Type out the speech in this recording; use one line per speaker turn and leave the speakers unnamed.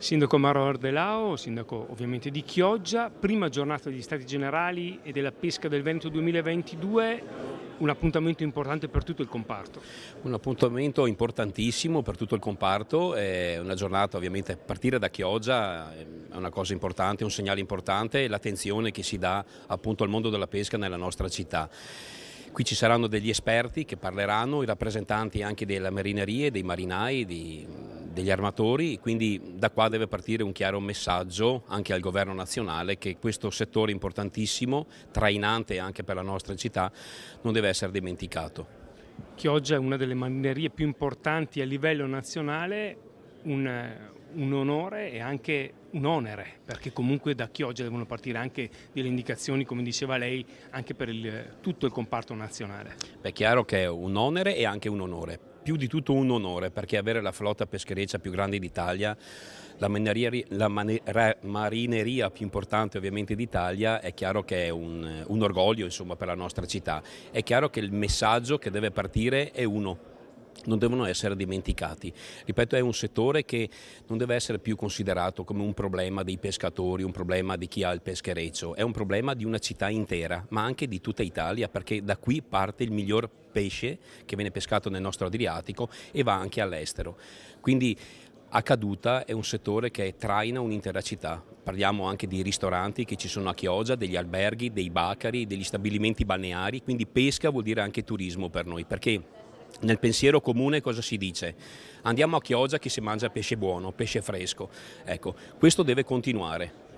Sindaco Maro Ardelao, sindaco ovviamente di Chioggia, prima giornata degli Stati Generali e della pesca del Veneto 2022, un appuntamento importante per tutto il comparto.
Un appuntamento importantissimo per tutto il comparto, è una giornata ovviamente a partire da Chioggia ehm, è una cosa importante, un segnale importante, l'attenzione che si dà appunto al mondo della pesca nella nostra città. Qui ci saranno degli esperti che parleranno, i rappresentanti anche delle marinerie, dei marinai, di, degli armatori, quindi da qua deve partire un chiaro messaggio anche al governo nazionale che questo settore importantissimo, trainante anche per la nostra città, non deve essere dimenticato.
Chioggia è una delle marinerie più importanti a livello nazionale, un, un onore e anche un onere, perché comunque da Chioggia devono partire anche delle indicazioni, come diceva lei, anche per il, tutto il comparto nazionale.
È chiaro che è un onere e anche un onore, più di tutto un onore perché avere la flotta peschereccia più grande d'Italia, la, la manera, marineria più importante ovviamente d'Italia, è chiaro che è un, un orgoglio insomma, per la nostra città. È chiaro che il messaggio che deve partire è uno, non devono essere dimenticati. Ripeto, è un settore che non deve essere più considerato come un problema dei pescatori, un problema di chi ha il peschereccio, è un problema di una città intera, ma anche di tutta Italia, perché da qui parte il miglior pesce che viene pescato nel nostro Adriatico e va anche all'estero. Quindi a caduta è un settore che traina un'intera città. Parliamo anche di ristoranti che ci sono a Chioggia, degli alberghi, dei bacari, degli stabilimenti balneari, quindi pesca vuol dire anche turismo per noi, perché nel pensiero comune cosa si dice? Andiamo a Chioggia che si mangia pesce buono, pesce fresco. Ecco, questo deve continuare.